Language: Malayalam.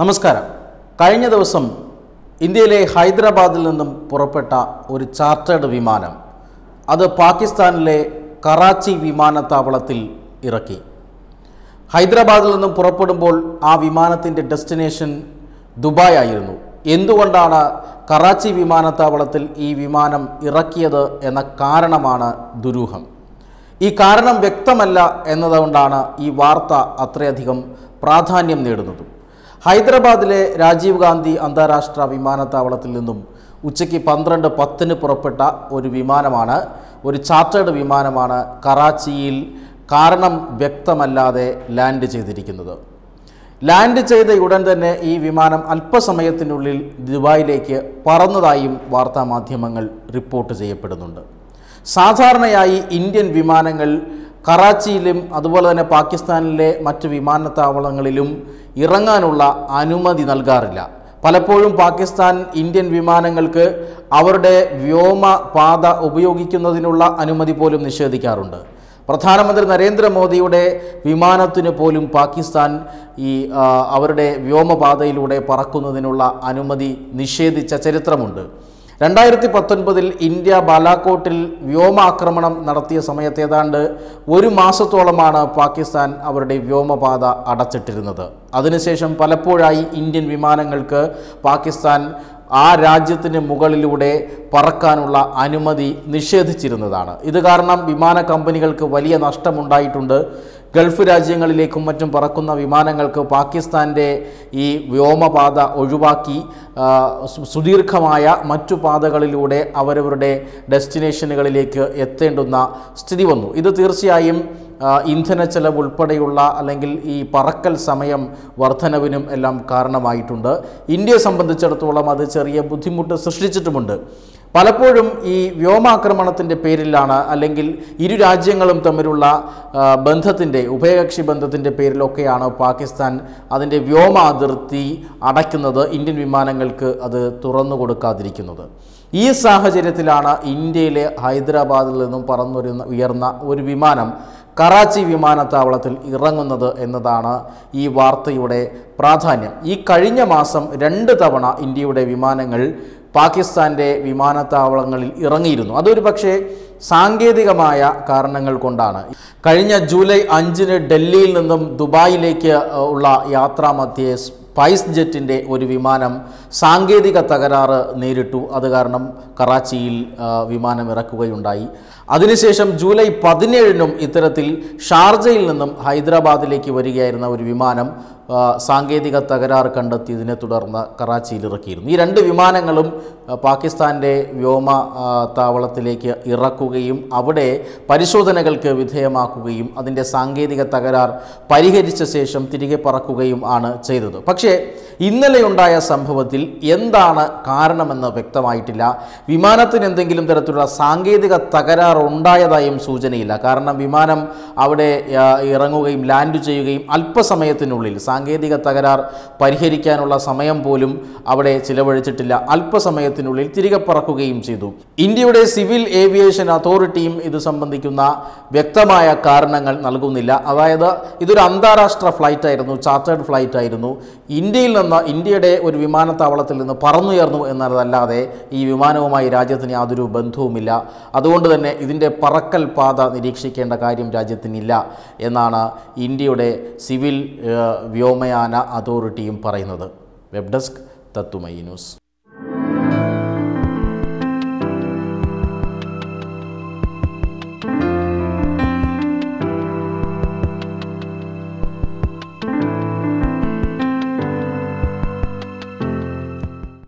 നമസ്കാരം കഴിഞ്ഞ ദിവസം ഇന്ത്യയിലെ ഹൈദരാബാദിൽ നിന്നും പുറപ്പെട്ട ഒരു ചാർട്ടേഡ് വിമാനം അത് പാകിസ്ഥാനിലെ കറാച്ചി വിമാനത്താവളത്തിൽ ഇറക്കി ഹൈദരാബാദിൽ നിന്നും പുറപ്പെടുമ്പോൾ ആ വിമാനത്തിൻ്റെ ഡെസ്റ്റിനേഷൻ ദുബായ് ആയിരുന്നു എന്തുകൊണ്ടാണ് കറാച്ചി വിമാനത്താവളത്തിൽ ഈ വിമാനം ഇറക്കിയത് എന്ന കാരണമാണ് ദുരൂഹം ഈ കാരണം വ്യക്തമല്ല എന്നതുകൊണ്ടാണ് ഈ വാർത്ത അത്രയധികം പ്രാധാന്യം നേടുന്നതും ഹൈദരാബാദിലെ രാജീവ് ഗാന്ധി അന്താരാഷ്ട്ര വിമാനത്താവളത്തിൽ നിന്നും ഉച്ചയ്ക്ക് പന്ത്രണ്ട് പത്തിന് പുറപ്പെട്ട ഒരു വിമാനമാണ് ഒരു ചാർട്ടേഡ് വിമാനമാണ് കറാച്ചിയിൽ കാരണം വ്യക്തമല്ലാതെ ലാൻഡ് ചെയ്തിരിക്കുന്നത് ലാൻഡ് ചെയ്ത ഉടൻ തന്നെ ഈ വിമാനം അല്പസമയത്തിനുള്ളിൽ ദുബായിലേക്ക് പറന്നതായും വാർത്താമാധ്യമങ്ങൾ റിപ്പോർട്ട് ചെയ്യപ്പെടുന്നുണ്ട് സാധാരണയായി ഇന്ത്യൻ വിമാനങ്ങൾ കറാച്ചിയിലും അതുപോലെ തന്നെ പാകിസ്ഥാനിലെ മറ്റ് വിമാനത്താവളങ്ങളിലും ഇറങ്ങാനുള്ള അനുമതി നൽകാറില്ല പലപ്പോഴും പാകിസ്ഥാൻ ഇന്ത്യൻ വിമാനങ്ങൾക്ക് അവരുടെ വ്യോമ പാത ഉപയോഗിക്കുന്നതിനുള്ള അനുമതി പോലും നിഷേധിക്കാറുണ്ട് പ്രധാനമന്ത്രി നരേന്ദ്രമോദിയുടെ വിമാനത്തിന് പോലും പാകിസ്ഥാൻ ഈ അവരുടെ വ്യോമപാതയിലൂടെ പറക്കുന്നതിനുള്ള അനുമതി നിഷേധിച്ച ചരിത്രമുണ്ട് രണ്ടായിരത്തി പത്തൊൻപതിൽ ഇന്ത്യ ബാലാക്കോട്ടിൽ വ്യോമാക്രമണം നടത്തിയ സമയത്ത് ഏതാണ്ട് ഒരു മാസത്തോളമാണ് പാകിസ്ഥാൻ അവരുടെ വ്യോമപാത അടച്ചിട്ടിരുന്നത് അതിനുശേഷം പലപ്പോഴായി ഇന്ത്യൻ വിമാനങ്ങൾക്ക് പാകിസ്ഥാൻ ആ രാജ്യത്തിന് മുകളിലൂടെ പറക്കാനുള്ള അനുമതി നിഷേധിച്ചിരുന്നതാണ് ഇത് കാരണം വിമാന കമ്പനികൾക്ക് വലിയ നഷ്ടമുണ്ടായിട്ടുണ്ട് ഗൾഫ് രാജ്യങ്ങളിലേക്കും മറ്റും പറക്കുന്ന വിമാനങ്ങൾക്ക് പാകിസ്ഥാൻ്റെ ഈ വ്യോമപാത ഒഴിവാക്കി സുദീർഘമായ മറ്റു പാതകളിലൂടെ അവരവരുടെ ഡെസ്റ്റിനേഷനുകളിലേക്ക് എത്തേണ്ടുന്ന സ്ഥിതി വന്നു ഇത് തീർച്ചയായും ഇന്ധന ചെലവ് ഉൾപ്പെടെയുള്ള അല്ലെങ്കിൽ ഈ പറക്കൽ സമയം വർധനവിനും എല്ലാം കാരണമായിട്ടുണ്ട് ഇന്ത്യയെ സംബന്ധിച്ചിടത്തോളം അത് ചെറിയ ബുദ്ധിമുട്ട് സൃഷ്ടിച്ചിട്ടുമുണ്ട് പലപ്പോഴും ഈ വ്യോമാക്രമണത്തിൻ്റെ പേരിലാണ് അല്ലെങ്കിൽ ഇരു രാജ്യങ്ങളും തമ്മിലുള്ള ബന്ധത്തിൻ്റെ ഉഭയകക്ഷി ബന്ധത്തിൻ്റെ പേരിലൊക്കെയാണ് പാകിസ്ഥാൻ അതിൻ്റെ വ്യോമ അതിർത്തി അടയ്ക്കുന്നത് ഇന്ത്യൻ വിമാനങ്ങൾക്ക് അത് തുറന്നു കൊടുക്കാതിരിക്കുന്നത് ഈ സാഹചര്യത്തിലാണ് ഇന്ത്യയിലെ ഹൈദരാബാദിൽ നിന്നും പറന്നൊരുന്ന ഉയർന്ന ഒരു വിമാനം കറാച്ചി വിമാനത്താവളത്തിൽ ഇറങ്ങുന്നത് എന്നതാണ് ഈ വാർത്തയുടെ പ്രാധാന്യം ഈ കഴിഞ്ഞ മാസം രണ്ട് തവണ ഇന്ത്യയുടെ വിമാനങ്ങൾ പാകിസ്ഥാൻ്റെ വിമാനത്താവളങ്ങളിൽ ഇറങ്ങിയിരുന്നു അതൊരു പക്ഷേ സാങ്കേതികമായ കാരണങ്ങൾ കൊണ്ടാണ് കഴിഞ്ഞ ജൂലൈ അഞ്ചിന് ഡൽഹിയിൽ നിന്നും ദുബായിലേക്ക് ഉള്ള യാത്രാമധ്യേ സ്പൈസ് ജെറ്റിൻ്റെ ഒരു വിമാനം സാങ്കേതിക തകരാറ് നേരിട്ടു അത് കാരണം കറാച്ചിയിൽ വിമാനം ഇറക്കുകയുണ്ടായി അതിനുശേഷം ജൂലൈ പതിനേഴിനും ഇത്തരത്തിൽ ഷാർജയിൽ നിന്നും ഹൈദരാബാദിലേക്ക് വരികയായിരുന്ന ഒരു വിമാനം സാങ്കേതിക തകരാറ് കണ്ടെത്തിയതിനെ തുടർന്ന് കറാച്ചിയിൽ ഇറക്കിയിരുന്നു ഈ രണ്ട് വിമാനങ്ങളും പാകിസ്ഥാൻ്റെ വ്യോമ താവളത്തിലേക്ക് ഇറക്കുകയും അവിടെ പരിശോധനകൾക്ക് വിധേയമാക്കുകയും അതിൻ്റെ സാങ്കേതിക തകരാർ പരിഹരിച്ച ശേഷം തിരികെ പറക്കുകയും ആണ് ചെയ്തത് പക്ഷേ ഇന്നലെയുണ്ടായ സംഭവത്തിൽ എന്താണ് കാരണമെന്ന് വ്യക്തമായിട്ടില്ല വിമാനത്തിന് എന്തെങ്കിലും തരത്തിലുള്ള സാങ്കേതിക തകരാർ ഉണ്ടായതായും സൂചനയില്ല കാരണം വിമാനം അവിടെ ഇറങ്ങുകയും ലാൻഡ് ചെയ്യുകയും അല്പസമയത്തിനുള്ളിൽ സാങ്കേതിക തകരാർ പരിഹരിക്കാനുള്ള സമയം പോലും അവിടെ ചിലവഴിച്ചിട്ടില്ല അല്പസമയത്തിനുള്ളിൽ തിരികെ പറക്കുകയും ചെയ്തു ഇന്ത്യയുടെ സിവിൽ ഏവിയേഷൻ അതോറിറ്റിയും ഇത് സംബന്ധിക്കുന്ന വ്യക്തമായ കാരണങ്ങൾ നൽകുന്നില്ല അതായത് ഇതൊരു അന്താരാഷ്ട്ര ഫ്ലൈറ്റ് ആയിരുന്നു ചാർട്ടേഡ് ഫ്ലൈറ്റ് ആയിരുന്നു ഇന്ത്യയിൽ നിന്ന് എന്ന ഇന്ത്യയുടെ ഒരു വിമാനത്താവളത്തിൽ നിന്ന് പറന്നുയർന്നു എന്നതല്ലാതെ ഈ വിമാനവുമായി രാജ്യത്തിന് യാതൊരു ബന്ധവുമില്ല അതുകൊണ്ട് തന്നെ ഇതിൻ്റെ പറക്കൽ പാത നിരീക്ഷിക്കേണ്ട കാര്യം രാജ്യത്തിനില്ല എന്നാണ് ഇന്ത്യയുടെ സിവിൽ വ്യോമയാന അതോറിറ്റിയും പറയുന്നത് വെബ് ഡെസ്ക് തത്തുമൈ ന്യൂസ്